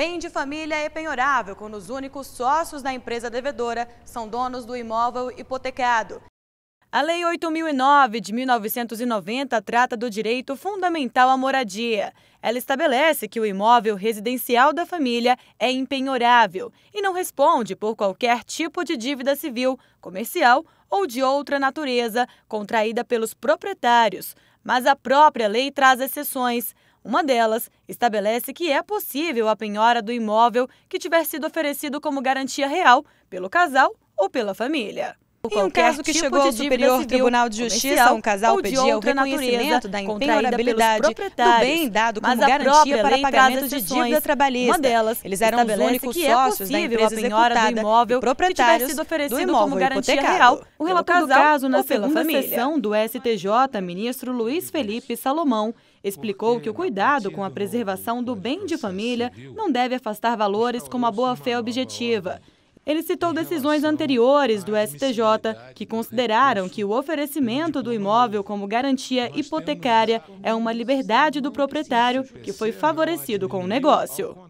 Bem de família é penhorável quando os únicos sócios da empresa devedora são donos do imóvel hipotecado. A Lei 8009 de 1990 trata do direito fundamental à moradia. Ela estabelece que o imóvel residencial da família é empenhorável e não responde por qualquer tipo de dívida civil, comercial ou de outra natureza contraída pelos proprietários. Mas a própria lei traz exceções. Uma delas estabelece que é possível a penhora do imóvel que tiver sido oferecido como garantia real pelo casal ou pela família. Em um caso que tipo chegou ao Superior Tribunal de Justiça, um casal pedia o reconhecimento da impenhorabilidade do bem dado como garantia para pagamento de dívida trabalhista. Uma delas Eles eram os únicos que é sócios da empresa executada do imóvel e proprietários do imóvel como garantia hipotecado. real. O relator do caso, na segunda família. sessão do STJ, ministro Luiz Felipe Salomão, explicou que o cuidado com a preservação do bem de é família não deve afastar valores como a boa-fé objetiva, ele citou decisões anteriores do STJ que consideraram que o oferecimento do imóvel como garantia hipotecária é uma liberdade do proprietário que foi favorecido com o é? negócio.